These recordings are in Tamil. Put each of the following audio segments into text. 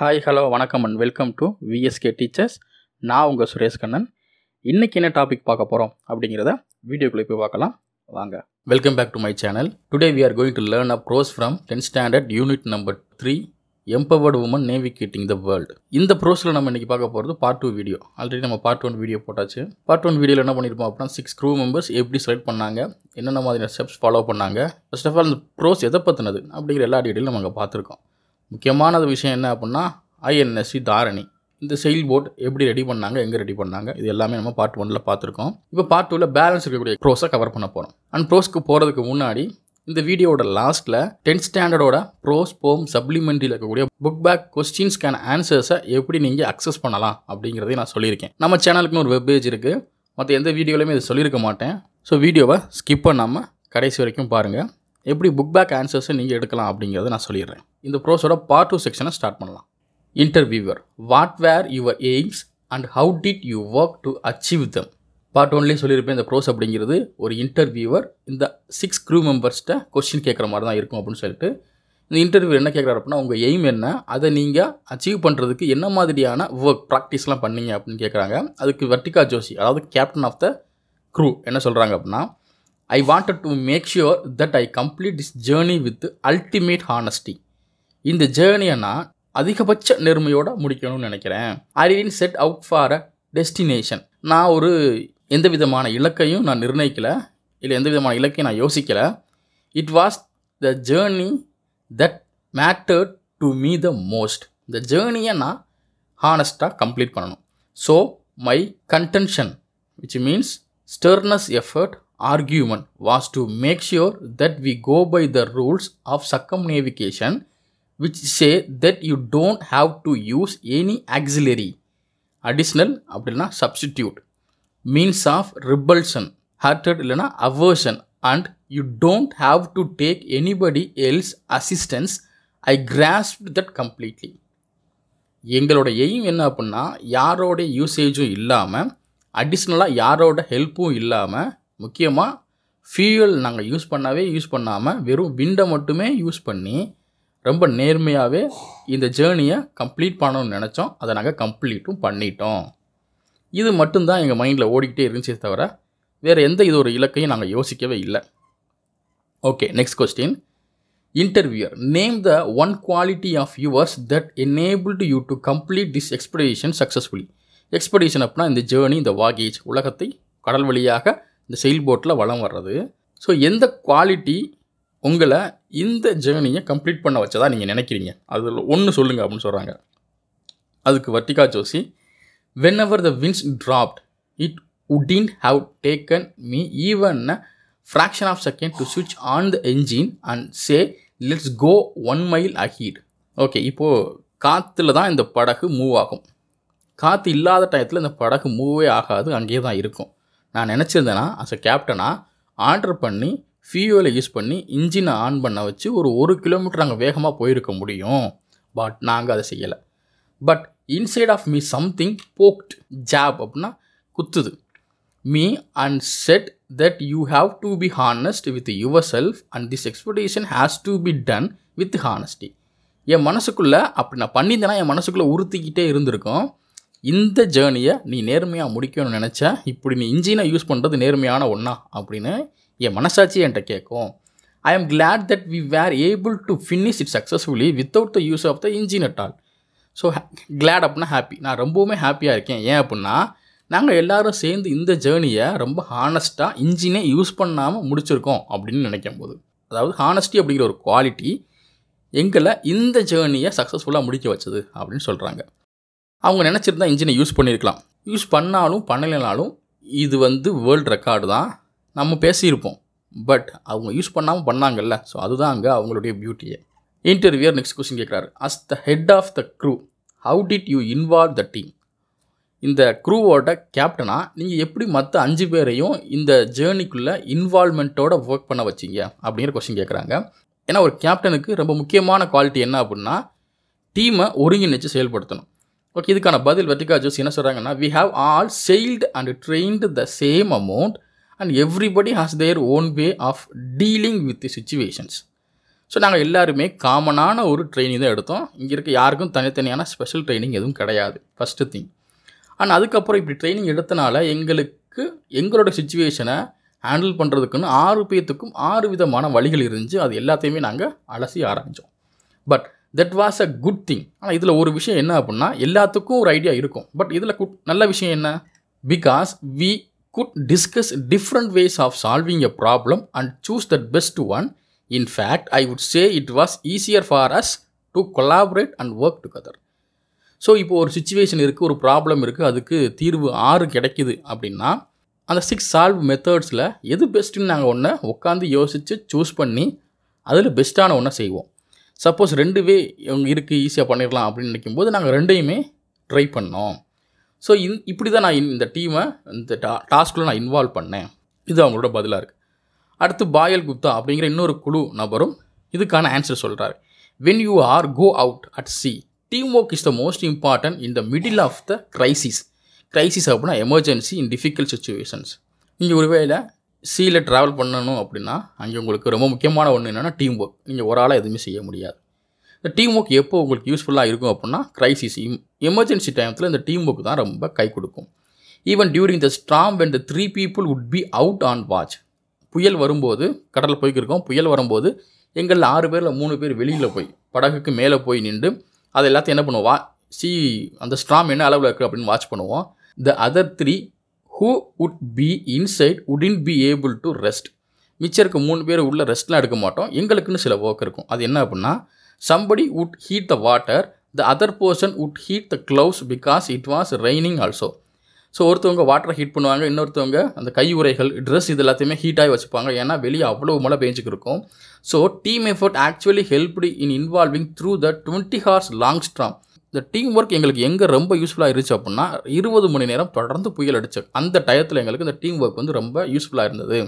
ஹாய் ஹலோ வணக்கம் and welcome to VSK teachers நான் உங்கள் சுரேஷ் கண்ணன் இன்றைக்கி என்ன டாபிக் பார்க்க போகிறோம் அப்படிங்கிறத வீடியோக்குள்ளே போய் பார்க்கலாம் வாங்க welcome back to my channel today we are going to learn up prose from tenth standard unit number three empowered women navigating the world இந்த ப்ரோஸில் நம்ம இன்றைக்கி பார்க்க போகிறது பார்ட் டூ வீடியோ ஆல்ரெடி நம்ம பார்ட் ஒன் வீடியோ போட்டாச்சு பார்ட் ஒன் வீடியோவில் என்ன பண்ணியிருப்போம் அப்படின்னா சிக்ஸ் க்ரூ மெம்பர்ஸ் எப்படி செலக்ட் பண்ணாங்க என்னென்ன மாதிரியான ஸ்டெப்ஸ் ஃபாலோ பண்ணாங்க ஃபர்ஸ்ட் ஆஃப் ஆல் இந்த ப்ரோஸ் எதை பற்றினது அப்படிங்கிற எல்லா டீட்டெயிலும் நம்ம பார்த்துருக்கோம் முக்கியமானது விஷயம் என்ன அப்படின்னா ஐஎன்எஸ்சி தாரணி இந்த செயில் போட் எப்படி ரெடி பண்ணாங்க எங்கே ரெடி பண்ணாங்க இது எல்லாமே நம்ம பார்ட் ஒன்றில் பார்த்துருக்கோம் இப்போ பார்ட் டூவில் பேலன்ஸ் இருக்கக்கூடிய ப்ரோஸை கவர் பண்ண போகிறோம் அண்ட் ப்ரோஸ்க்கு போகிறதுக்கு முன்னாடி இந்த வீடியோட லாஸ்ட்டில் டென்த் ஸ்டாண்டர்டோட ப்ரோஸ் போம் சப்ளிமெண்ட்ரியில் இருக்கக்கூடிய புக் பேக் கொஸ்டின்ஸ்க்கான ஆன்சர்ஸை எப்படி நீங்கள் அக்சஸ் பண்ணலாம் அப்படிங்கிறதையும் நான் சொல்லியிருக்கேன் நம்ம சேனலுக்குன்னு ஒரு வெப் பேஜ் இருக்குது மற்ற எந்த வீடியோலையுமே இது சொல்லியிருக்க மாட்டேன் ஸோ வீடியோவை ஸ்கிப் பண்ணாமல் கடைசி வரைக்கும் பாருங்கள் எப்படி புக் பேக் ஆன்சர்ஸை நீங்கள் எடுக்கலாம் அப்படிங்கிறத நான் சொல்லிடுறேன் இந்த ப்ரோஸோட பார்ட் டூ செக்ஷனை ஸ்டார்ட் பண்ணலாம் interviewer what were your aims and how did you work to achieve them part ஒன்லேயே சொல்லியிருப்பேன் இந்த ப்ரோஸ் அப்படிங்கிறது ஒரு இன்டர்வியூவர் இந்த சிக்ஸ் க்ரூ மெம்பர்ஸ்கிட்ட கொஸ்டின் கேட்குற மாதிரி தான் இருக்கும் அப்படின்னு சொல்லிட்டு இந்த இன்டர்வியூ என்ன கேட்குறாரு அப்படின்னா உங்கள் எய்ம் என்ன அதை நீங்கள் அச்சீவ் பண்ணுறதுக்கு என்ன மாதிரியான ஒர்க் ப்ராக்டிஸ்லாம் பண்ணீங்க அப்படின்னு கேட்குறாங்க அதுக்கு வர்டிகா ஜோஷி அதாவது கேப்டன் ஆஃப் த க்ரூ என்ன சொல்கிறாங்க அப்படின்னா I wanted to make sure that I complete this journey with ultimate honesty இந்த ஜேர்னியை நான் அதிகபட்ச நெருமையோடு முடிக்கணும்னு நினைக்கிறேன் I didn't set out for a destination நான் ஒரு எந்த விதமான இலக்கையும் நான் நிர்ணயிக்கல இல்லை எந்த விதமான இலக்கையும் நான் யோசிக்கலை it was the journey that matter to me the most இந்த ஜேர்னியை நான் ஹானஸ்ட்டாக கம்ப்ளீட் பண்ணணும் so my contention which means sternness effort argument was to make sure that we go by the rules of circumnavigation which say that you don't have to use any auxiliary additional அப்படின substitute means of repulsion hatred இல்லன aversion and you don't have to take anybody else assistance i grasped that completely எங்களோட எய்ம் என்ன அப்படின்னா யாரோட யூசேஜும் இல்லாமல் அடிஷ்னலாக யாரோட ஹெல்ப்பும் இல்லாமல் முக்கியமாக ஃபியூயல் நாங்கள் யூஸ் பண்ணவே யூஸ் பண்ணாமல் வெறும் விண்டை மட்டுமே யூஸ் பண்ணி ரொம்ப நேர்மையாகவே இந்த ஜேர்னியை கம்ப்ளீட் பண்ணணும்னு நினச்சோம் அதை நாங்கள் கம்ப்ளீட்டும் பண்ணிட்டோம் இது மட்டும்தான் எங்கள் மைண்டில் ஓடிக்கிட்டே இருந்துச்சே தவிர வேறு எந்த இது ஒரு இலக்கையும் நாங்கள் யோசிக்கவே இல்லை okay next question interviewer name the one quality of yours that enable you to complete this expedition successfully expedition அப்படின்னா இந்த ஜேர்னி இந்த வாகேஜ் உலகத்தை கடல் வழியாக இந்த செயில் போட்டில் வளம் வர்றது ஸோ எந்த குவாலிட்டி உங்களை இந்த ஜேர்னியை கம்ப்ளீட் பண்ண வச்சதாக நீங்கள் நினைக்கிறீங்க அதில் ஒன்று சொல்லுங்கள் அப்படின்னு சொல்கிறாங்க அதுக்கு Vartika Joshi whenever the winds dropped it wouldn't have taken me even a fraction of second to சுவிட்ச் on the engine and say let's go one mile ahead okay இப்போது காற்றுல தான் இந்த படகு மூவ் ஆகும் காற்று இல்லாத டயத்தில் இந்த படகு மூவே ஆகாது அங்கேயே தான் இருக்கும் நான் நினச்சிருந்தேன்னா அஸ் அ கேப்டனாக ஆர்டர் பண்ணி ஃபியூவில் யூஸ் பண்ணி இன்ஜினை ஆன் பண்ண வச்சு ஒரு ஒரு கிலோமீட்டர் அங்கே வேகமாக போயிருக்க முடியும் பட் நாங்கள் அதை செய்யலை but inside of me something poked jab அப்படின்னா குத்துது me and said that you have to be honest with yourself and this expectation has to be done with honesty என் மனசுக்குள்ளே அப்படி நான் பண்ணியிருந்தேன்னா என் மனசுக்குள்ளே உறுத்திக்கிட்டே இருந்திருக்கும் இந்த ஜேர்னியை நீ நேர்மையாக முடிக்கணும்னு நினச்சா இப்படி நீ இன்ஜினை யூஸ் பண்ணுறது நேர்மையான ஒன்றா அப்படின்னு என் மனசாட்சி என்கிட்ட கேட்கும் I am glad that we were able to finish it successfully without the use of the engine at all so glad அப்படின்னா ஹாப்பி நான் ரொம்பவுமே ஹாப்பியாக இருக்கேன் ஏன் அப்படின்னா நாங்கள் எல்லோரும் சேர்ந்து இந்த ஜேர்னியை ரொம்ப ஹானஸ்ட்டாக இன்ஜினே யூஸ் பண்ணாமல் முடிச்சிருக்கோம் அப்படின்னு நினைக்கும் போது அதாவது ஹானஸ்டி அப்படிங்கிற ஒரு குவாலிட்டி எங்களை இந்த ஜேர்னியை சக்ஸஸ்ஃபுல்லாக முடிக்க வச்சது அப்படின்னு சொல்கிறாங்க அவங்க நினச்சிருந்தா இன்ஜினை யூஸ் பண்ணியிருக்கலாம் யூஸ் பண்ணாலும் பண்ணலைனாலும் இது வந்து வேர்ல்டு ரெக்கார்டு தான் நம்ம பேசியிருப்போம் பட் அவங்க யூஸ் பண்ணாமல் பண்ணாங்கல்ல ஸோ அதுதான் அங்கே அவங்களுடைய பியூட்டியை இன்டர்வியூர் நெக்ஸ்ட் கொஸ்டின் கேட்குறாரு as the head of the crew how did you involve the team இந்த க்ரூவோட கேப்டனாக நீங்கள் எப்படி மற்ற அஞ்சு பேரையும் இந்த ஜேர்னிக்குள்ளே இன்வால்மெண்ட்டோட ஒர்க் பண்ண வச்சிங்க அப்படிங்கிற கொஸ்டின் கேட்குறாங்க ஏன்னா ஒரு கேப்டனுக்கு ரொம்ப முக்கியமான குவாலிட்டி என்ன அப்படின்னா டீமை ஒருங்கிணைச்சு செயல்படுத்தணும் ஓகே இதுக்கான பதில் வெர்டிகா ஜோஸ் என்ன சொல்கிறாங்கன்னா we have all sailed and trained the same amount and everybody has their own way of dealing with the situations so நாங்கள் எல்லாருமே காமனான ஒரு ட்ரைனிங் தான் எடுத்தோம் இங்கே இருக்க யாருக்கும் தனித்தனியான ஸ்பெஷல் ட்ரைனிங் எதுவும் கிடையாது ஃபஸ்ட்டு திங் ஆனால் அதுக்கப்புறம் இப்படி ட்ரைனிங் எடுத்தனால எங்களுக்கு எங்களோட சுச்சுவேஷனை ஹேண்டில் பண்ணுறதுக்குன்னு ஆறு பேர்த்துக்கும் ஆறு விதமான வழிகள் இருந்துச்சு அது எல்லாத்தையுமே நாங்கள் அலசி ஆரம்பித்தோம் but that was a good thing ஆனால் இதில் ஒரு விஷயம் என்ன அப்படின்னா எல்லாத்துக்கும் ஒரு ஐடியா இருக்கும் பட் இதில் குட் நல்ல விஷயம் என்ன because we could discuss different ways of solving a problem and choose that best one in fact I would say it was easier for us to collaborate and work together so இப்போ ஒரு சுச்சுவேஷன் இருக்குது ஒரு ப்ராப்ளம் இருக்குது அதுக்கு தீர்வு ஆறு கிடைக்கிது அப்படின்னா அந்த சிக்ஸ் சால்வ் மெத்தட்ஸில் எது பெஸ்ட்டுன்னு நாங்கள் ஒன்று உட்காந்து யோசித்து சூஸ் பண்ணி அதில் பெஸ்ட்டான ஒன்றை செய்வோம் சப்போஸ் இவங்க இருக்குது ஈஸியாக பண்ணிடலாம் அப்படின்னு நினைக்கும் போது நாங்கள் ரெண்டையுமே ட்ரை பண்ணோம் ஸோ இந் இப்படி தான் நான் இந்த டீமை இந்த டா டாஸ்கில் நான் இன்வால்வ் பண்ணேன் இது அவங்களோட பதிலாக இருக்குது அடுத்து பாயல் குப்தா அப்படிங்கிற இன்னொரு குழு நபரும் இதுக்கான ஆன்சர் சொல்கிறார் when you are go out at sea team work is the most important in the middle of the crisis crisis அப்படின்னா எமர்ஜென்சி இன் டிஃபிகல்ட் சுச்சுவேஷன்ஸ் ஒரு ஒருவேளை சீயில் ட்ராவல் பண்ணணும் அப்படின்னா அங்கே உங்களுக்கு ரொம்ப முக்கியமான ஒன்று என்னென்னா டீம் ஒர்க் நீங்கள் ஒரு ஆளாக எதுவுமே செய்ய முடியாது இந்த டீம் ஒர்க் எப்போ உங்களுக்கு யூஸ்ஃபுல்லாக இருக்கும் அப்படின்னா இம் எமர்ஜென்சி டைமத்தில் இந்த டீம் ஒர்க் தான் ரொம்ப கை கொடுக்கும் even during the storm when the three people would be out on watch புயல் வரும்போது கடலில் போய்க்கிருக்கோம் புயல் வரும்போது எங்களில் ஆறு பேரில் மூணு பேர் வெளியில் போய் படகுக்கு மேலே போய் நின்று அதை எல்லாத்தையும் என்ன பண்ணுவோம் வா சி அந்த ஸ்ட்ராம் என்ன அளவில் இருக்குது அப்படின்னு வாட்ச் பண்ணுவோம் the other three who would be inside wouldn't be able to rest மிச்சம் இருக்க மூணு பேர் உள்ள ரெஸ்ட்லாம் எடுக்க மாட்டோம் எங்களுக்குன்னு சில ஒர்க் இருக்கும் அது என்ன அப்படின்னா somebody would heat the water the other person would heat the gloves because it was raining also so ஒருத்தவங்க வாட்டரை ஹீட் பண்ணுவாங்க இன்னொருத்தவங்க அந்த கை உரைகள் ட்ரெஸ் இது எல்லாத்தையுமே ஹீட்டாகி வச்சுப்பாங்க ஏன்னா வெளியே அவ்வளோ மழை பெஞ்சுக்கு இருக்கும் so team effort actually helped in involving through the twenty hours long storm இந்த டீம் ஒர்க் எங்களுக்கு எங்கே ரொம்ப யூஸ்ஃபுல்லாக இருந்துச்சு அப்படின்னா இருபது மணி நேரம் தொடர்ந்து புயல் அடிச்சு அந்த டயத்தில் எங்களுக்கு இந்த டீம் ஒர்க் வந்து ரொம்ப யூஸ்ஃபுல்லாக இருந்தது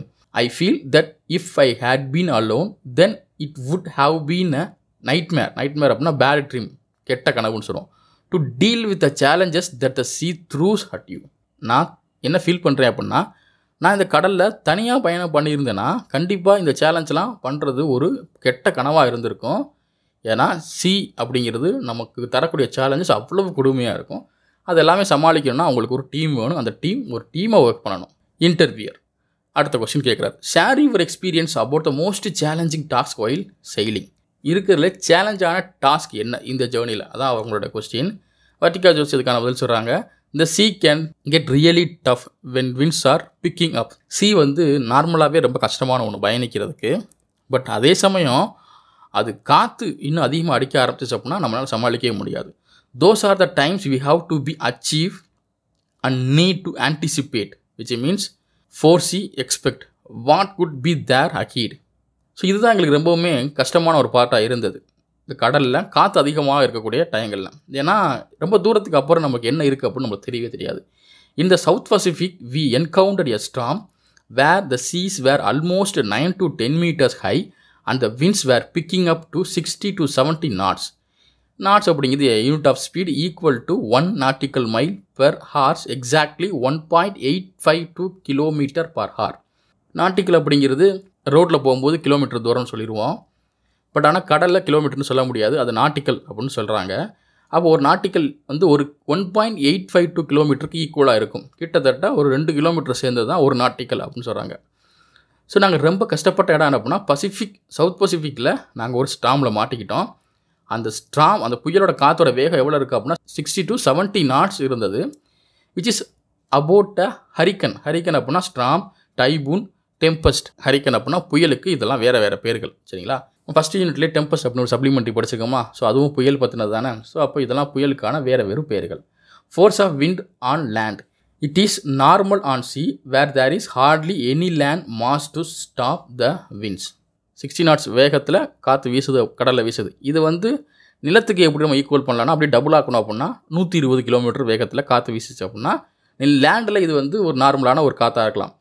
I feel that if I had been alone then it would have been a nightmare nightmare அப்படின்னா பேட் ட்ரீம் கெட்ட கனவுன்னு சொல்லுவோம் to deal with the challenges that the sea throws at you நான் என்ன ஃபீல் பண்ணுறேன் அப்படின்னா நான் இந்த கடலில் தனியாக பயணம் பண்ணியிருந்தேன்னா கண்டிப்பாக இந்த சேலஞ்செலாம் பண்ணுறது ஒரு கெட்ட கனவாக இருந்திருக்கும் ஏன்னா சி அப்படிங்கிறது நமக்கு தரக்கூடிய சேலஞ்சஸ் அவ்வளவு கொடுமையாக இருக்கும் அது எல்லாமே சமாளிக்கணும்னா அவங்களுக்கு ஒரு டீம் வேணும் அந்த டீம் ஒரு டீமாக ஒர்க் பண்ணணும் இன்டர்வியூர் அடுத்த கொஸ்டின் கேட்குறாரு share your experience about the most challenging task while sailing இருக்கிறதுல சேலஞ்சான டாஸ்க் என்ன இந்த ஜேர்னியில் அதான் அவங்களோட கொஸ்டின் வர்டிகா ஜோஸ் இதுக்கான பதில் சொல்கிறாங்க இந்த sea can get really tough when winds are picking up sea வந்து நார்மலாகவே ரொம்ப கஷ்டமான ஒன்று பயணிக்கிறதுக்கு பட் அதே சமயம் அது காற்று இன்னும் அதிகமாக அடிக்க ஆரம்பிச்சிச்சு அப்படின்னா நம்மளால் சமாளிக்கவே முடியாது those are the times we have to be achieve and need to anticipate which means foresee expect what could be there ahead so இதுதான் எங்களுக்கு ரொம்பவுமே கஷ்டமான ஒரு பார்ட்டாக இருந்தது இந்த கடலில் காற்று அதிகமாக இருக்கக்கூடிய டயங்கள்லாம் ஏன்னா ரொம்ப தூரத்துக்கு அப்புறம் நமக்கு என்ன இருக்குது அப்படின்னு நமக்கு தெரியவே தெரியாது இந்த South Pacific we encounter a storm where the seas were almost nine to ten metres high and the winds were picking up to 60 to 70 knots Knots அப்படிங்கிறது unit of speed equal to one nautical mile per hours exactly one point eight five two kilometre per hour nautical அப்படிங்கிறது ரோட்டில் போகும்போது கிலோமீட்டர் தூரம்னு சொல்லிடுவோம் பட் ஆனால் கடலில் கிலோமீட்டர்னு சொல்ல முடியாது அது நாட்டிக்கல் அப்படின்னு சொல்கிறாங்க அப்போ ஒரு நாட்டிக்கல் வந்து ஒரு one point eight five two கிலோமீட்டருக்கு ஈக்குவலாக இருக்கும் கிட்டத்தட்ட ஒரு ரெண்டு கிலோமீட்டர் சேர்ந்து தான் ஒரு நாட்டிக்கல் அப்படின்னு சொல்கிறாங்க ஸோ நாங்கள் ரொம்ப கஷ்டப்பட்ட இடம் என்ன பண்ணால் பசிஃபிக் சவுத் பசிஃபிக்கில் நாங்கள் ஒரு ஸ்டாமில் மாட்டிக்கிட்டோம் அந்த ஸ்ட்ராம் அந்த புயலோட காற்றோட வேகம் எவ்வளோ இருக்குது அப்படின்னா சிக்ஸ்டி டு செவன்ட்டி நாட்ஸ் இருந்தது which is about a hurricane hurricane அப்படின்னா ஸ்ட்ராம் டைபூன் டெம்பஸ்ட் ஹரிக்கன் அப்படின்னா புயலுக்கு இதெல்லாம் வேறு வேறு பேர்கள் சரிங்களா ஃபஸ்ட் யூனிட்லேயே டெம்பஸ்ட் அப்படின்னு ஒரு சப்ளிமெண்ட்ரி படிச்சுக்கோமா ஸோ அதுவும் புயல் பற்றினது தானே ஸோ அப்போ இதெல்லாம் புயலுக்கான வேறு வேறு பேர்கள் force of wind on land it is normal on sea where there is hardly any land mass to stop the winds sixty knots வேகத்தில் காற்று வீசுது கடலில் வீசுது இது வந்து நிலத்துக்கு எப்படி நம்ம ஈக்குவல் பண்ணலாம்னா அப்படி டபுள் ஆக்கணும் அப்படின்னா நூற்றி இருபது கிலோமீட்டர் வேகத்தில் காற்று வீசிச்சு அப்படின்னா லேண்டில் இது வந்து ஒரு நார்மலான ஒரு காற்றாக இருக்கலாம்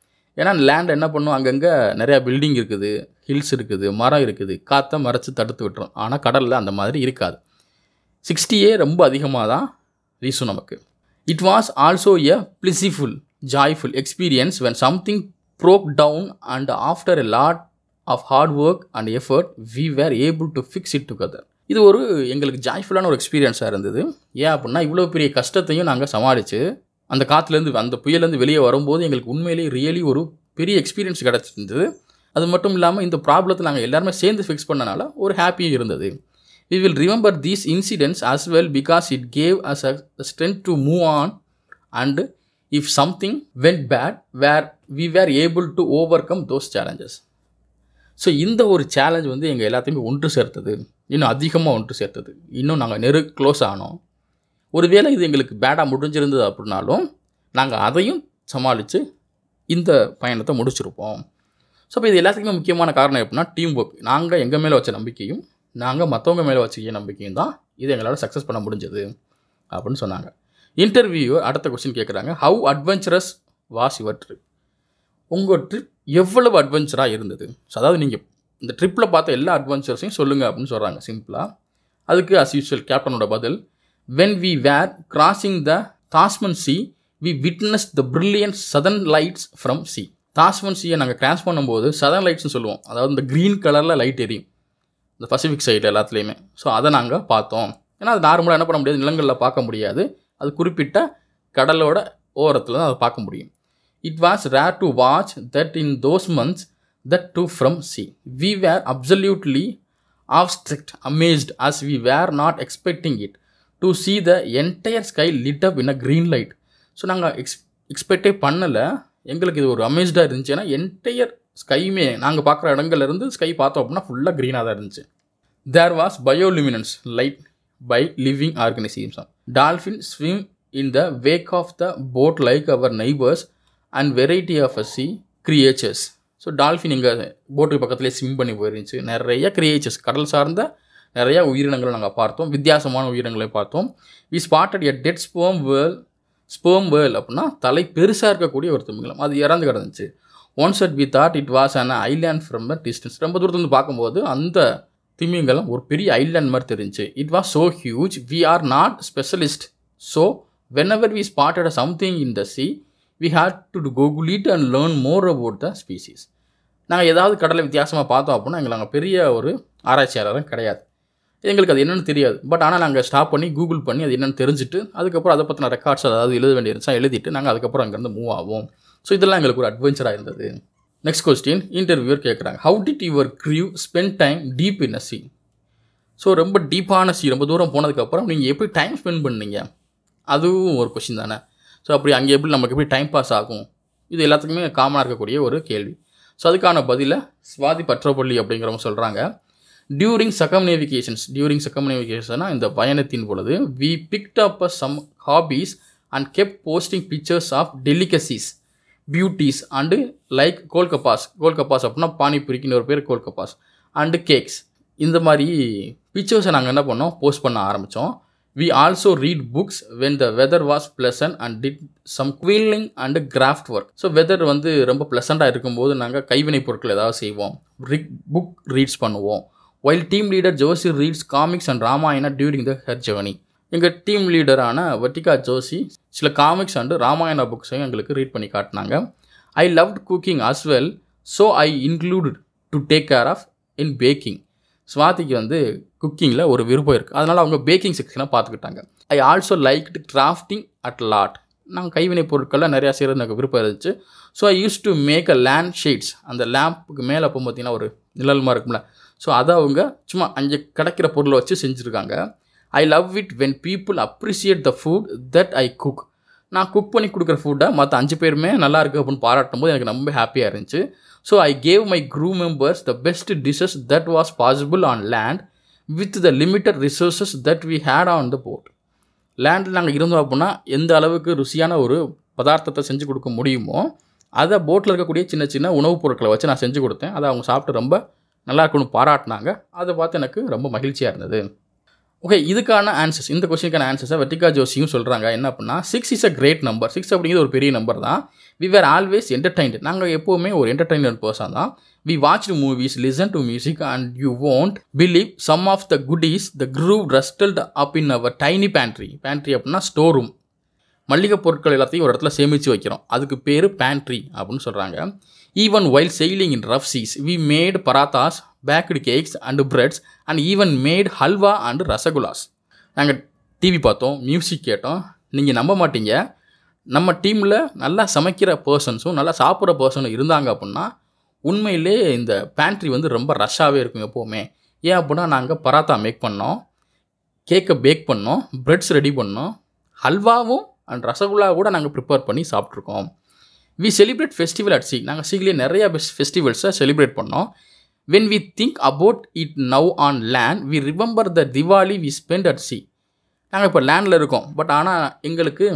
ஏன்னா லேண்ட் என்ன பண்ணும் அங்கங்கே நிறையா பில்டிங் இருக்குது ஹில்ஸ் இருக்குது மரம் இருக்குது காற்றை மறைச்சி தடுத்து விட்டுரும் ஆனால் கடலில் அந்த மாதிரி இருக்காது சிக்ஸ்டியே ரொம்ப அதிகமாக தான் வீசும் நமக்கு it was also a blissful joyful experience when something broke down and after a lot of hard work and effort we were able to fix it together இது ஒரு எங்களுக்கு ஜாய்ஃபுல்லான ஒரு எக்ஸ்பீரியன்ஸாக இருந்தது ஏன் அப்படின்னா இவ்வளோ பெரிய கஷ்டத்தையும் நாங்கள் சமாளித்து அந்த காற்றுலேருந்து அந்த புயலேருந்து வெளியே வரும்போது எங்களுக்கு உண்மையிலேயே ரியலி ஒரு பெரிய எக்ஸ்பீரியன்ஸ் கிடச்சிருந்தது அது மட்டும் இல்லாமல் இந்த ப்ராப்ளத்தை நாங்கள் எல்லாருமே சேர்ந்து ஃபிக்ஸ் பண்ணனால ஒரு ஹாப்பியும் இருந்தது We will remember these incidents as well because it gave us a strength to move on and if something went bad where we were able to overcome those challenges so இந்த ஒரு சேலஞ்ச் வந்து எங்கள் எல்லாத்தையுமே ஒன்று சேர்த்தது இன்னும் அதிகமாக ஒன்று சேர்த்தது இன்னும் நாங்கள் நெரு க்ளோஸ் ஆனோம் ஒருவேளை இது எங்களுக்கு பேடாக முடிஞ்சிருந்தது அப்படின்னாலும் நாங்கள் அதையும் சமாளித்து இந்த பயணத்தை முடிச்சிருப்போம் ஸோ இப்போ இது எல்லாத்துக்குமே முக்கியமான காரணம் எப்படின்னா டீம் ஒர்க் நாங்கள் எங்கள் மேலே வச்ச நம்பிக்கையும் நாங்கள் மற்றவங்க மேலே வச்சுக்கிய நம்பிக்கையும் தான் இது எங்களால் சக்ஸஸ் பண்ண முடிஞ்சது அப்படின்னு சொன்னாங்க இன்டர்வியூ அடுத்த கொஸ்டின் கேட்குறாங்க how adventurous was your trip உங்கள் ட்ரிப் எவ்வளவு அட்வென்ச்சராக இருந்தது ஸோ அதாவது நீங்கள் இந்த ட்ரிப்பில் பார்த்த எல்லா அட்வென்ச்சர்ஸையும் சொல்லுங்கள் அப்படின்னு சொல்கிறாங்க சிம்பிளாக அதுக்கு அஸ் யூஸ்வல் கேப்டனோட பதில் when we were crossing the Tasman Sea we witness the brilliant southern lights from sea Tasman சியை நாங்கள் கிராஸ் பண்ணும்போது சதன் லைட்ஸ்னு சொல்லுவோம் அதாவது இந்த க்ரீன் கலரில் லைட் எரியும் இந்த பசிபிக் சைடு எல்லாத்துலேயுமே ஸோ அதை நாங்கள் பார்த்தோம் ஏன்னா அது நார்மலாக என்ன பண்ண முடியாது நிலங்களில் பார்க்க முடியாது அது குறிப்பிட்ட கடலோட ஓரத்தில் தான் அதை பார்க்க முடியும் it was rare to watch that in those months that too from sea we were absolutely awestruck amazed as we were not expecting it to see the entire sky lit up in a green light so நாங்கள் எக்ஸ் எக்ஸ்பெக்டே பண்ணலை எங்களுக்கு இது ஒரு அமேஸ்டாக இருந்துச்சு ஏன்னா என்டையர் ஸ்கைமே நாங்கள் பார்க்குற இடங்கள்லேருந்து ஸ்கை பார்த்தோம் அப்படின்னா ஃபுல்லாக க்ரீனாக தான் இருந்துச்சு there was bioluminescence light by living organisms dolphin swim in the wake of the boat like our neighbours and variety of a sea creatures so dolphin எங்கள் போட்டுக்கு பக்கத்துலேயே ஸ்விம் பண்ணி போயிருந்துச்சு நிறைய கிரியேச்சர்ஸ் கடல் சார்ந்த நிறையா உயிரினங்களை நாங்கள் பார்த்தோம் வித்தியாசமான உயிரினங்களை பார்த்தோம் we spotted a dead sperm whale sperm whale அப்படின்னா தலை பெருசாக இருக்கக்கூடிய ஒரு திமிங்கலம் அது இறந்து கிடந்துச்சு once at we thought it was an island from the distance ரொம்ப தூரத்துலேருந்து பார்க்கும்போது அந்த திமிங்கலம் ஒரு பெரிய ஐலேண்ட் மாதிரி தெரிஞ்சு it was so huge we are not specialist so whenever we spotted something in the sea we had to google it and learn more about the species நாங்கள் ஏதாவது கடலை வித்தியாசமாக பார்த்தோம் அப்படின்னா எங்களுக்கு நாங்கள் பெரிய ஒரு ஆராய்ச்சியாளரும் கிடையாது எங்களுக்கு அது என்னென்னு தெரியாது பட் ஆனால் நாங்கள் ஸ்டாப் பண்ணி கூகுள் பண்ணி அது என்னென்னு தெரிஞ்சுட்டு அதுக்கப்புறம் அதை பற்றின ரெக்கார்ட்ஸ் அதாவது எழுத வேண்டியிருந்துச்சா எழுதிட்டு நாங்கள் அதுக்கப்புறம் அங்கேருந்து மூவ் ஆகும் ஸோ இதெல்லாம் எங்களுக்கு ஒரு அட்வென்ச்சராக இருந்தது நெக்ஸ்ட் கொஸ்டின் இன்டர்வியூவர் கேட்குறாங்க how did your crew spend time deep in a sea so ரொம்ப டீப்பான சி ரொம்ப தூரம் போனதுக்கப்புறம் நீங்கள் எப்படி டைம் ஸ்பெண்ட் பண்ணீங்க அதுவும் ஒரு கொஷின் தானே ஸோ அப்படி அங்கே எப்படி நமக்கு எப்படி டைம் பாஸ் ஆகும் இது எல்லாத்துக்குமே காமனாக இருக்கக்கூடிய ஒரு கேள்வி ஸோ அதுக்கான பதிலை சுவாதி பற்றப்பள்ளி அப்படிங்கிறவங்க சொல்கிறாங்க டியூரிங் நேவிகேஷன்ஸ் டியூரிங் நேவிகேஷன்னா இந்த பயணத்தின் பொழுது we picked up a some hobbies and kept posting pictures of delicacies beauties and like golgappas golgappas அப்படின்னா பானிபூரிக்குன்னு ஒரு பேர் கோல்கப்பாஸ் அண்டு கேக்ஸ் இந்த மாதிரி பிக்சர்ஸை நாங்கள் என்ன பண்ணோம் போஸ்ட் பண்ண ஆரம்பித்தோம் we also read books when the weather was pleasant and did some quilling and craft work so weather வந்து ரொம்ப பிளசண்டாக இருக்கும்போது நாங்கள் கைவினைப் பொருட்கள் ஏதாவது செய்வோம் ரிக் புக் ரீட்ஸ் பண்ணுவோம் while team leader Joshi reads comics and Ramayana during the her journey எங்கள் டீம் லீடரான வட்டிகா ஜோஷி சில காமிக்ஸ் அண்டு ராமாயணா புக்ஸையும் எங்களுக்கு ரீட் பண்ணி காட்டினாங்க I love cooking as well so I include to take care of in baking ஸ்வாதிக்கு வந்து குக்கிங்கில் ஒரு விருப்பம் இருக்குது அதனால் அவங்க பேக்கிங் செக்ஷனை பார்த்துக்கிட்டாங்க I also like crafting at lot நாங்கள் கைவினைப் பொருட்களில் நிறையா செய்கிறது எனக்கு விருப்பம் இருந்துச்சு so I use to make a lamp shades அந்த லேம்புக்கு மேலே அப்போ பார்த்திங்கன்னா ஒரு மாதிரி இருக்கும்ல ஸோ அதை அவங்க சும்மா அங்கே கிடைக்கிற பொருளை வச்சு செஞ்சுருக்காங்க I love it when people appreciate the food that I cook நான் குக் பண்ணி கொடுக்குற ஃபுட்டை மற்ற அஞ்சு பேருமே நல்லா இருக்குது அப்படின்னு பாராட்டும் போது எனக்கு ரொம்ப ஹாப்பியாக இருந்துச்சு so I gave my crew members the best dishes that was possible on land with the limited resources that we had on the board லேண்டில் நாங்கள் இருந்தோம் அப்படின்னா எந்த அளவுக்கு ருசியான ஒரு பதார்த்தத்தை செஞ்சு கொடுக்க முடியுமோ அதை போட்டில் இருக்கக்கூடிய சின்ன சின்ன உணவுப் பொருட்களை வச்சு நான் செஞ்சு கொடுத்தேன் அதை அவங்க சாப்பிட்டு ரொம்ப நல்லா இருக்குன்னு பாராட்டினாங்க அதை பார்த்து எனக்கு ரொம்ப மகிழ்ச்சியாக இருந்தது ஓகே இதுக்கான ஆன்சர்ஸ் இந்த கொஸ்டினுக்கான ஆன்சர்ஸை வெட்டிகா ஜோஷியும் சொல்கிறாங்க என்ன அப்படின்னா six is a great number six அப்படிங்கிறது ஒரு பெரிய நம்பர் தான் வி வேர் ஆல்வேஸ் என்டர்டைன்டு நாங்கள் எப்போவுமே ஒரு என்டர்டைன்மெண்ட் பர்சன் தான் we watch movies listen to music and you won't believe some of the goodies the crew rustled up in our tiny pantry pantry அப்படின்னா ஸ்டோர் ரூம் மல்லிகை பொருட்கள் எல்லாத்தையும் ஒரு இடத்துல சேமித்து வைக்கிறோம் அதுக்கு பேர் பேண்ட்ரி அப்படின்னு சொல்கிறாங்க even while sailing in rough seas we made parathas baked cakes and breads and even made halwa and rasgullas நாங்கள் டிவி பார்த்தோம் மியூசிக் கேட்டோம் நீங்கள் நம்ப மாட்டீங்க நம்ம டீமில் நல்லா சமைக்கிற பர்சன்ஸும் நல்லா சாப்பிட்ற பர்சனும் இருந்தாங்க அப்படின்னா உண்மையிலே இந்த பேண்ட்ரி வந்து ரொம்ப ரஷ்ஷாகவே இருக்கும் எப்போவுமே ஏன் அப்படின்னா நாங்கள் பராத்தா மேக் பண்ணோம் கேக்கை பேக் பண்ணோம் ப்ரெட்ஸ் ரெடி பண்ணோம் ஹல்வாவும் அண்ட் ரசகுல்லா கூட நாங்கள் ப்ரிப்பேர் பண்ணி சாப்பிட்ருக்கோம் we celebrate festival at sea நாங்கள் சீக்லேயே நிறையா பெஸ்ட் ஃபெஸ்டிவல்ஸை செலிப்ரேட் பண்ணோம் When we think about it now on land, we remember the Diwali we spend at sea. நாங்கள் இப்போ லேண்டில் இருக்கோம் பட் ஆனால் எங்களுக்கு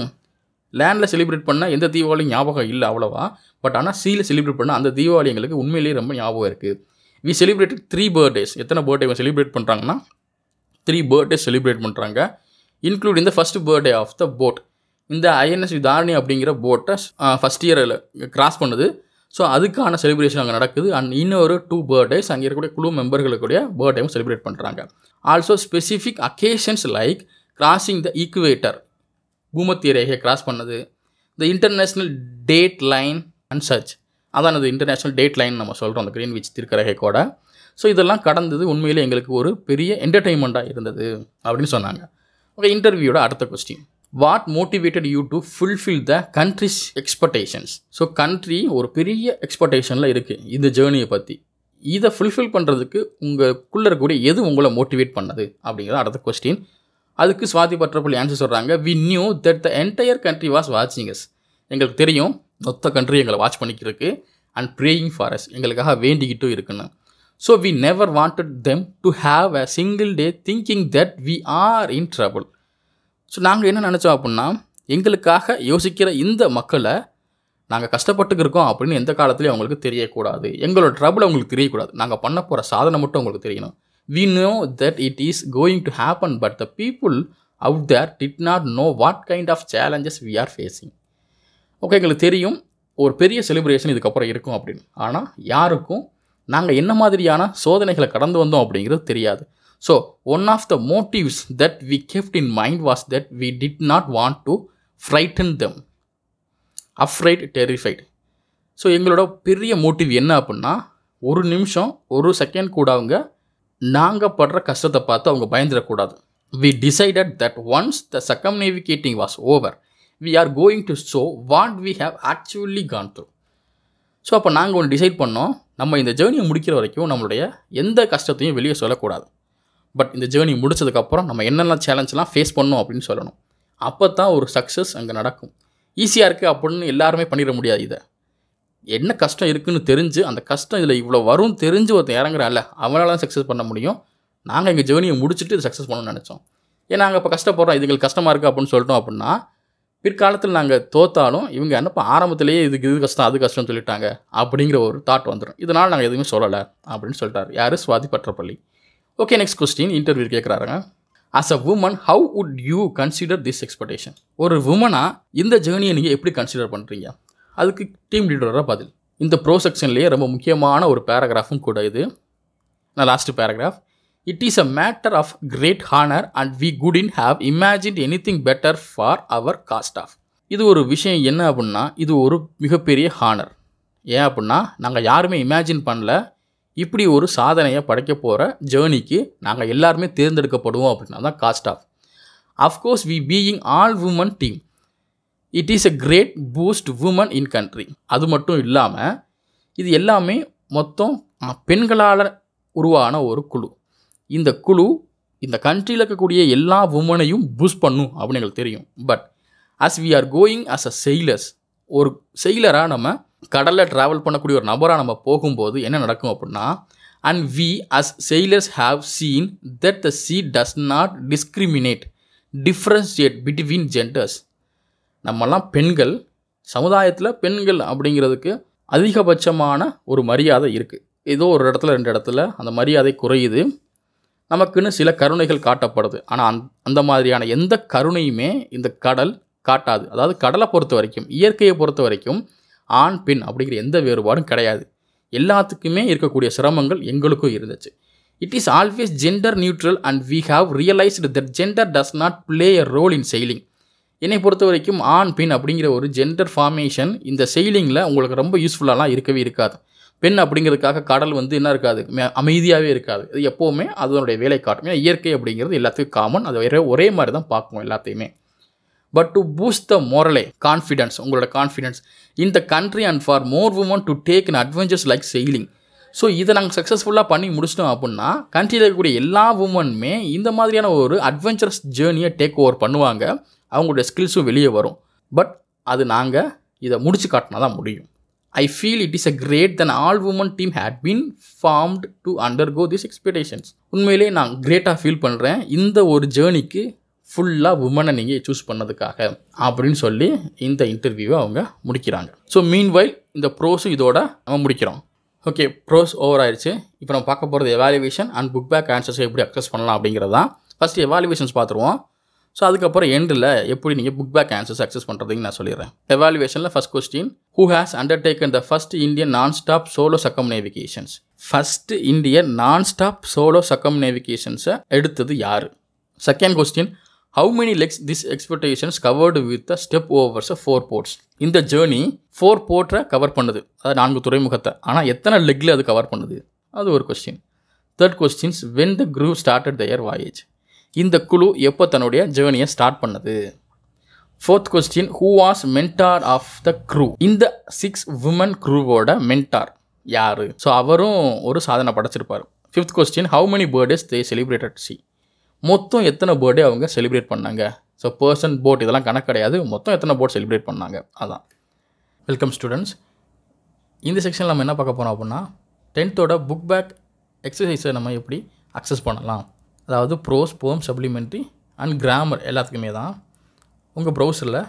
லேண்டில் செலிப்ரேட் பண்ண எந்த தீபாவளியும் ஞாபகம் இல்லை அவ்வளோவா பட் ஆனால் சீயில் செலிப்ரேட் பண்ண அந்த தீபாவளி எங்களுக்கு உண்மையிலேயே ரொம்ப ஞாபகம் இருக்குது வி செலிப்ரேட் த்ரீ பர்த்டேஸ் எத்தனை பர்த்டே இவங்க செலிப்ரேட் பண்ணுறாங்கன்னா த்ரீ பர்த்டேஸ் செலிப்ரேட் பண்ணுறாங்க இன்க்ளூட் இந்த first birthday of the boat இந்த ஐஎன்எஸ் தாரணி அப்படிங்கிற போட்டை ஃபஸ்ட் இயரில் கிராஸ் பண்ணுது ஸோ அதுக்கான செலிப்ரேஷன் அங்கே நடக்குது அண்ட் இன்னொரு டூ பர்த்டேஸ் அங்கே இருக்கக்கூடிய குழு மெம்பர்களுக்குடைய பர்த்டேவும் செலிப்ரேட் பண்ணுறாங்க also specific occasions like crossing the equator பூமத்திய ரேகையை கிராஸ் பண்ணது the international date line and சர்ச் அதான் அது இன்டர்நேஷ்னல் டேட் லைன் நம்ம சொல்கிறோம் அந்த கிரீன்விச் திருக்கரகை கூட ஸோ இதெல்லாம் கடந்தது உண்மையில் எங்களுக்கு ஒரு பெரிய என்டர்டெயின்மெண்ட்டாக இருந்தது அப்படின்னு சொன்னாங்க ஓகே இன்டர்வியூட அடுத்த question what motivated you to fulfil the country's expectations so country ஒரு பெரிய எக்ஸ்பெக்டேஷனில் இருக்குது இந்த ஜேர்னியை பற்றி இதை ஃபுல்ஃபில் பண்ணுறதுக்கு உங்களுக்குள்ள இருக்கக்கூடிய எது உங்களை மோட்டிவேட் பண்ணது அப்படிங்கிறது அடுத்த கொஸ்டின் அதுக்கு சுவாதி பற்றப்பள்ளி ஆன்சர் சொல்கிறாங்க we knew that the entire country was வாட்சிங் எஸ் எங்களுக்கு தெரியும் மொத்த கண்ட்ரி எங்களை வாட்ச் பண்ணிக்கிறதுக்கு அண்ட் ப்ரேயிங் ஃபார் அஸ் எங்களுக்காக வேண்டிக்கிட்டும் இருக்குன்னு so we never wanted them to have a single day thinking that we are in trouble so நாங்கள் என்ன நினச்சோம் அப்படின்னா எங்களுக்காக யோசிக்கிற இந்த மக்களை நாங்கள் கஷ்டப்பட்டுக்கு இருக்கோம் அப்படின்னு எந்த காலத்துலேயும் அவங்களுக்கு தெரியக்கூடாது எங்களோட ட்ரபிள் அவங்களுக்கு தெரியக்கூடாது நாங்கள் பண்ண போகிற சாதனை மட்டும் அவங்களுக்கு தெரியணும் we know that it is going to happen but the people out there did not know what kind of challenges we are facing okay எங்களுக்கு தெரியும் ஒரு பெரிய செலிப்ரேஷன் இதுக்கப்புறம் இருக்கும் அப்படின்னு ஆனால் யாருக்கும் நாங்கள் என்ன மாதிரியான சோதனைகளை கடந்து வந்தோம் அப்படிங்கிறது தெரியாது so one of the motives that we kept in mind was that we did not want to frighten them. Afraid terrified. So எங்களோட பெரிய மோட்டிவ் என்ன அப்படின்னா ஒரு நிமிஷம் ஒரு செகண்ட் கூட அவங்க நாங்கள் படுற கஷ்டத்தை பார்த்து அவங்க பயந்துடக்கூடாது we decided that once the circumnavigating was over we are going to show what we have actually gone through so அப்போ நாங்கள் ஒன்று டிசைட் பண்ணோம் நம்ம இந்த ஜேர்னியை முடிக்கிற வரைக்கும் நம்மளுடைய எந்த கஷ்டத்தையும் வெளியே சொல்லக்கூடாது பட் இந்த ஜேர்னி முடிச்சதுக்கப்புறம் நம்ம என்னென்ன சேலஞ்செலாம் ஃபேஸ் பண்ணோம் அப்படின்னு சொல்லணும் அப்போ தான் ஒரு சக்ஸஸ் அங்கே நடக்கும் ஈஸியாக இருக்குது அப்படின்னு எல்லாருமே பண்ணிட முடியாது இதை என்ன கஷ்டம் இருக்குதுன்னு தெரிஞ்சு அந்த கஷ்டம் இதில் இவ்வளோ வரும் தெரிஞ்சு ஒருத்தன் இறங்குறான்ல அவனால தான் சக்ஸஸ் பண்ண முடியும் நாங்கள் எங்கள் ஜேர்னியை முடிச்சுட்டு இது சக்ஸஸ் பண்ணணும்னு நினச்சோம் ஏன்னா நாங்கள் இப்போ கஷ்டப்படுறோம் இதுங்களுக்கு கஷ்டமாக இருக்குது அப்படின்னு சொல்லிட்டோம் அப்படின்னா பிற்காலத்தில் நாங்கள் தோத்தாலும் இவங்க என்னப்போ ஆரம்பத்திலேயே இதுக்கு இது கஷ்டம் அது கஷ்டம்னு சொல்லிட்டாங்க அப்படிங்கிற ஒரு தாட் வந்துடும் இதனால் நாங்கள் எதுவுமே சொல்லலை அப்படின்னு சொல்லிட்டார் யார் Swathi Pattarapalli okay next question interview கேட்குறாருங்க as a woman how would you consider this expectation ஒரு உமனாக இந்த ஜேர்னியை நீங்கள் எப்படி கன்சிடர் பண்ணுறீங்க அதுக்கு டீம் லீடராக பதில் இந்த ப்ரோ செக்ஷன்லேயே ரொம்ப முக்கியமான ஒரு பேராகிராஃபும் கூட இது நான் last paragraph it is a matter of great honour and we could in have imagine anything better for our cast of இது ஒரு விஷயம் என்ன அப்படின்னா இது ஒரு மிகப்பெரிய ஹானர் ஏன் அப்படின்னா நாங்கள் யாருமே இமேஜின் பண்ணல இப்படி ஒரு சாதனையை படைக்க போகிற ஜேர்னிக்கு நாங்கள் எல்லாருமே தேர்ந்தெடுக்கப்படுவோம் அப்படின்னா தான் cast of of course we being all woman team it is a great boost woman in country அது மட்டும் இல்லாமல் இது எல்லாமே மொத்தம் பெண்களால் உருவான ஒரு குழு இந்த குழு இந்த கண்ட்ரியில் இருக்கக்கூடிய எல்லா உமனையும் பூஸ்ட் பண்ணும் அப்படின்னு எங்களுக்கு தெரியும் but as we are going as a sailors ஒரு செயலராக நம்ம கடலில் ட்ராவல் பண்ணக்கூடிய ஒரு நபராக நம்ம போகும்போது என்ன நடக்கும் அப்படின்னா and we as sailors have seen that the sea does not discriminate differentiate between genders நம்மெல்லாம் பெண்கள் சமுதாயத்தில் பெண்கள் அப்படிங்கிறதுக்கு அதிகபட்சமான ஒரு மரியாதை இருக்குது ஏதோ ஒரு இடத்துல ரெண்டு இடத்துல அந்த மரியாதை குறையுது நமக்குன்னு சில கருணைகள் காட்டப்படுது ஆனால் அந் அந்த மாதிரியான எந்த கருணையுமே இந்த கடல் காட்டாது அதாவது கடலை பொறுத்த வரைக்கும் இயற்கையை பொறுத்த வரைக்கும் ஆண் பெண் அப்படிங்கிற எந்த வேறுபாடும் கிடையாது எல்லாத்துக்குமே இருக்கக்கூடிய சிரமங்கள் எங்களுக்கும் இருந்துச்சு it is always gender neutral and we have realised that gender does not play a role in sailing என்னை பொறுத்த வரைக்கும் ஆண் பெண் அப்படிங்கிற ஒரு ஜெண்டர் ஃபார்மேஷன் இந்த செயலிங்கில் உங்களுக்கு ரொம்ப யூஸ்ஃபுல்லாலாம் இருக்கவே இருக்காது பெண் அப்படிங்கிறதுக்காக கடல் வந்து என்ன இருக்காது அமைதியாகவே இருக்காது இது எப்போவுமே அதனுடைய வேலை காட்டும் இயற்கை அப்படிங்கிறது எல்லாத்துக்கும் காமன் அது ஒரே ஒரே மாதிரி தான் பார்க்கும் எல்லாத்தையுமே but to boost the morale confidence உங்களோட confidence in the country and for more woman to take in adventures like sailing so இதை நாங்கள் சக்ஸஸ்ஃபுல்லாக பண்ணி முடிச்சிட்டோம் அப்படின்னா கண்ட்ரியில் இருக்கக்கூடிய எல்லா உமனுமே இந்த மாதிரியான ஒரு அட்வென்ச்சரஸ் ஜேர்னியை டேக் ஓவர் பண்ணுவாங்க அவங்களுடைய ஸ்கில்ஸும் வெளியே வரும் பட் அது நாங்கள் இதை முடிச்சு காட்டினா தான் முடியும் I feel it is a great than all woman team had been formed to undergo this expectations உண்மையிலே நான் கிரேட்டாக ஃபீல் பண்ணுறேன் இந்த ஒரு ஜேர்னிக்கு ஃபுல்லாக உமனை நீங்கள் சூஸ் பண்ணதுக்காக அப்படின்னு சொல்லி இந்த இன்டர்வியூவை அவங்க முடிக்கிறாங்க ஸோ மீன்வைல் இந்த ப்ரோஸும் இதோட நம்ம முடிக்கிறோம் ஓகே ப்ரோஸ் ஓவர் ஆயிடுச்சு இப்போ நம்ம பார்க்க போகிறது எவாலுவேஷன் அண்ட் புக் பேக் ஆன்சர்ஸை எப்படி அக்சஸ் பண்ணலாம் அப்படிங்கிறது தான் ஃபஸ்ட்டு எவாலுவேஷன்ஸ் பார்த்துருவோம் ஸோ அதுக்கப்புறம் எண்டில் எப்படி நீங்கள் புக் பேக் ஆன்சர்ஸ் அக்சஸ் பண்ணுறதுன்னு நான் சொல்லிடுறேன் எவாலுவேஷனில் first question who has undertaken the first Indian non stop solo circumnavigations first Indian non stop solo சக்கம் நேவிகேஷன்ஸை எடுத்தது யார் second question how many legs this expectations covered with step step overs four ports இந்த ஜேர்னி ஃபோர் போர்ட்டை கவர் பண்ணுது அதாவது நான்கு துறைமுகத்தை ஆனால் எத்தனை லெக்கில் அது கவர் பண்ணுது அது ஒரு question third questions when the crew started their voyage இந்த குழு எப்போ தன்னுடைய ஜேர்னியை ஸ்டார்ட் பண்ணது fourth question who was mentor of the crew இந்த சிக்ஸ் உமன் க்ரூவோட மென்டார் யார் ஸோ அவரும் ஒரு சாதனை படைச்சிருப்பார் fifth question how many birthdays they celebrated sea மொத்தம் எத்தனை பேர்டே அவங்க செலிப்ரேட் பண்ணாங்க ஸோ பர்சன் போட் இதெல்லாம் கணக்கு கிடையாது மொத்தம் எத்தனை போட் செலிப்ரேட் பண்ணாங்க அதான் வெல்கம் ஸ்டூடெண்ட்ஸ் இந்த செக்ஷனில் நம்ம என்ன பார்க்க போகிறோம் அப்படின்னா டென்த்தோட புக் பேக் எக்ஸசைஸை நம்ம எப்படி அக்சஸ் பண்ணலாம் அதாவது ப்ரோஸ் போம் சப்ளிமெண்ட்ரி அண்ட் கிராமர் எல்லாத்துக்குமே தான் உங்கள் ப்ரௌசரில்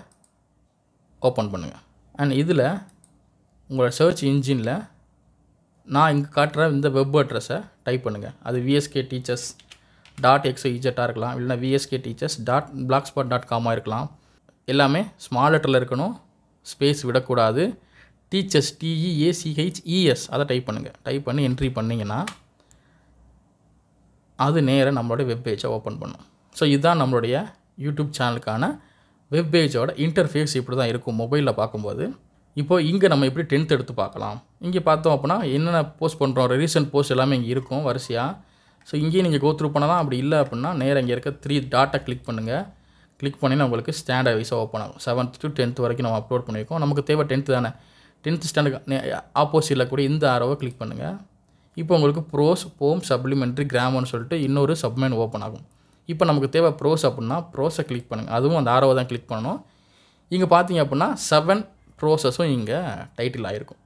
ஓப்பன் பண்ணுங்கள் அண்ட் இதில் உங்களோட சர்ச் இன்ஜினில் நான் இங்கே காட்டுற இந்த வெப் அட்ரஸை டைப் பண்ணுங்கள் அது விஎஸ்கே டீச்சர்ஸ் டாட் எக்ஸ் இஜெட்டாக இருக்கலாம் இல்லைனா VSK teachers dot black spot dot காமாக இருக்கலாம் எல்லாமே ஸ்மால் லெட்டரில் இருக்கணும் ஸ்பேஸ் விடக்கூடாது டீச்சர்ஸ் டிஇஏசிஹெச்இஎஸ் e e அதை டைப் பண்ணுங்கள் டைப் பண்ணி என்ட்ரி பண்ணிங்கன்னா அது நேராக நம்மளுடைய வெப்பேஜை ஓப்பன் பண்ணும் ஸோ இதுதான் நம்மளுடைய யூடியூப் சேனலுக்கான வெப்பேஜோட இன்டர்ஃபேஸ் இப்படி தான் இருக்கும் மொபைலில் பார்க்கும்போது இப்போது இங்கே நம்ம எப்படி டென்த் எடுத்து பார்க்கலாம் இங்கே பார்த்தோம் அப்படின்னா என்னென்ன போஸ்ட் பண்ணுறோம் ரீசெண்ட் போஸ்ட் எல்லாமே இங்கே இருக்கும் வரிசையாக ஸோ இங்கேயும் நீங்கள் கோத்ரூ பண்ண அப்படி இல்லை அப்படின்னா நேராக இங்கே இருக்க த்ரீ டாட்டை கிளிக் பண்ணுங்கள் கிளிக் பண்ணினா உங்களுக்கு ஸ்டாண்டர்ட் வைஸாக ஓப்பன் ஆகும் செவன்த் டு டென்த் வரைக்கும் நம்ம அப்லோட் பண்ணியிருக்கோம் நமக்கு தேவை டென்த்து தானே டென்த் ஸ்டாண்டர்டு ஆப்போசிட்டில் கூட இந்த ஆரோவை கிளிக் பண்ணுங்கள் இப்போ உங்களுக்கு ப்ரோஸ் போம் சப்ளிமெண்ட்ரி கிராமர்னு சொல்லிட்டு இன்னொரு சப்மெண்ட் ஓப்பன் ஆகும் இப்போ நமக்கு தேவை ப்ரோஸ் அப்படின்னா ப்ரோஸை கிளிக் பண்ணுங்கள் அதுவும் அந்த ஆரோவை தான் கிளிக் பண்ணணும் இங்கே பார்த்தீங்க அப்படின்னா செவன் ப்ரோசஸும் இங்கே டைட்டில் ஆகிருக்கும்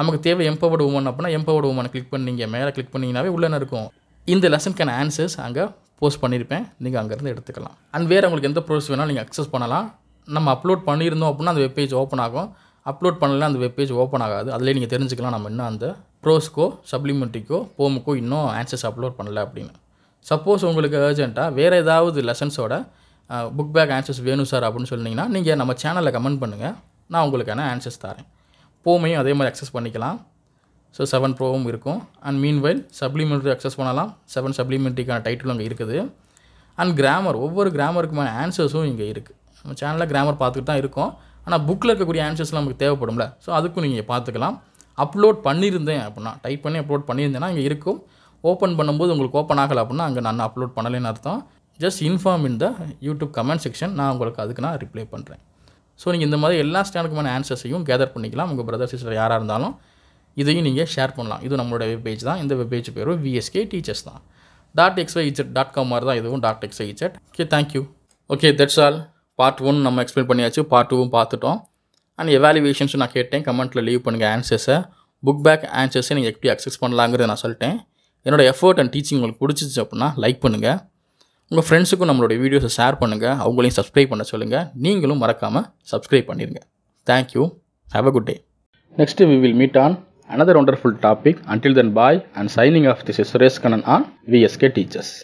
நமக்கு தேவை எம்பவர்டு உமன் அப்படின்னா எம்பவர்டு உமன் கிளிக் பண்ணி நீங்கள் மேலே கிளிக் பண்ணிங்கனாவே உள்ளே இருக்கும் இந்த லெசனுக்கான ஆன்சர்ஸ் அங்கே போஸ்ட் பண்ணியிருப்பேன் நீங்கள் அங்கேருந்து எடுத்துக்கலாம் அண்ட் வேறு உங்களுக்கு எந்த ப்ரோஸ் வேணாலும் நீங்கள் அக்சஸ் பண்ணலாம் நம்ம அப்லோட் பண்ணியிருந்தோம் அப்படின்னா அந்த வெப்பேஜ் ஓப்பன் ஆகும் அப்லோட் பண்ணலாம் அந்த வெப்பேஜ் ஓப்பன் ஆகாது அதிலே நீங்கள் தெரிஞ்சுக்கலாம் நம்ம இன்னும் அந்த ப்ரோஸ்க்கோ சப்ளிமெண்ட்ரிக்கோ போமுக்கோ இன்னும் ஆன்சர்ஸ் அப்லோட் பண்ணல அப்படின்னு சப்போஸ் உங்களுக்கு அர்ஜென்ட்டாக வேறு ஏதாவது லெசன்ஸோட புக் பேக் ஆன்சர்ஸ் வேணும் சார் அப்படின்னு சொன்னிங்கன்னா நீங்கள் நம்ம சேனலில் கமெண்ட் பண்ணுங்கள் நான் உங்களுக்கான ஆன்சர்ஸ் தரேன் போமையும் அதே மாதிரி அக்சஸ் பண்ணிக்கலாம் ஸோ செவன் ப்ரோவும் இருக்கும் அண்ட் மீன்வைல் சப்ளிமெண்ட்ரி அக்சஸ் பண்ணலாம் செவன் சப்ளிமெண்ட்ரிக்கான டைட்டிலும் அங்கே இருக்குது அண்ட் கிராமர் ஒவ்வொரு கிராமருக்குமான ஆன்சர்ஸும் இங்கே இருக்குது நம்ம சேனலில் கிராமர் பார்த்துட்டு தான் இருக்கோம் ஆனால் புக்கில் இருக்கக்கூடிய ஆன்சர்ஸ்லாம் நமக்கு தேவைப்படும்ல ஸோ அதுக்கும் நீங்கள் பார்த்துக்கலாம் அப்லோட் பண்ணியிருந்தேன் அப்படின்னா டைப் பண்ணி அப்லோட் பண்ணியிருந்தேன்னா இங்கே இருக்கும் ஓப்பன் பண்ணும்போது உங்களுக்கு ஓப்பன் ஆகலை அப்படின்னா அங்கே நான் அப்லோட் பண்ணலைன்னு அர்த்தம் just inform in the YouTube comment section நான் உங்களுக்கு அதுக்கு நான் ரிப்ளை பண்ணுறேன் ஸோ நீங்கள் இந்த மாதிரி எல்லா ஸ்டாண்டுக்குமான ஆன்சர்ஸையும் கேதர் பண்ணிக்கலாம் உங்கள் பிரதர் சிஸ்டர் யாராக இருந்தாலும் இதையும் நீங்கள் ஷேர் பண்ணலாம் இது நம்மளோட வெப்பேஜ் தான் இந்த வெப்பேஜ் பேரும் விஎஸ்கே டீச்சர்ஸ் தான் dot X Y Z dot com மாதிரி தான் இதுவும் dot X Y Z okay thank you okay that's all part one நம்ம எக்ஸ்பிளைன் பண்ணியாச்சு பார்ட் டூவும் பார்த்துட்டோம் அண்ட் எவாலுவேஷன்ஸும் நான் கேட்டேன் கமெண்ட்டில் லீவ் பண்ணுங்கள் ஆன்சர்ஸை புக் பேக் ஆன்சர்ஸை நீங்கள் எப்படி அக்சஸ் பண்ணலாங்கிறத நான் சொல்லிட்டேன் என்னோடய எஃபர்ட் அண்ட் டீச்சிங் உங்களுக்கு பிடிச்சிச்சு அப்படின்னா லைக் பண்ணுங்கள் உங்கள் ஃப்ரெண்ட்ஸுக்கும் நம்மளோட வீடியோஸை ஷேர் பண்ணுங்கள் அவங்களையும் சப்ஸ்கிரைப் பண்ண சொல்லுங்கள் நீங்களும் மறக்காமல் சப்ஸ்கிரைப் பண்ணிடுங்க thank you have a good day next we will meet on another wonderful topic. Until then, bye and signing off. This is Suresh Kanan on VSK Teachers.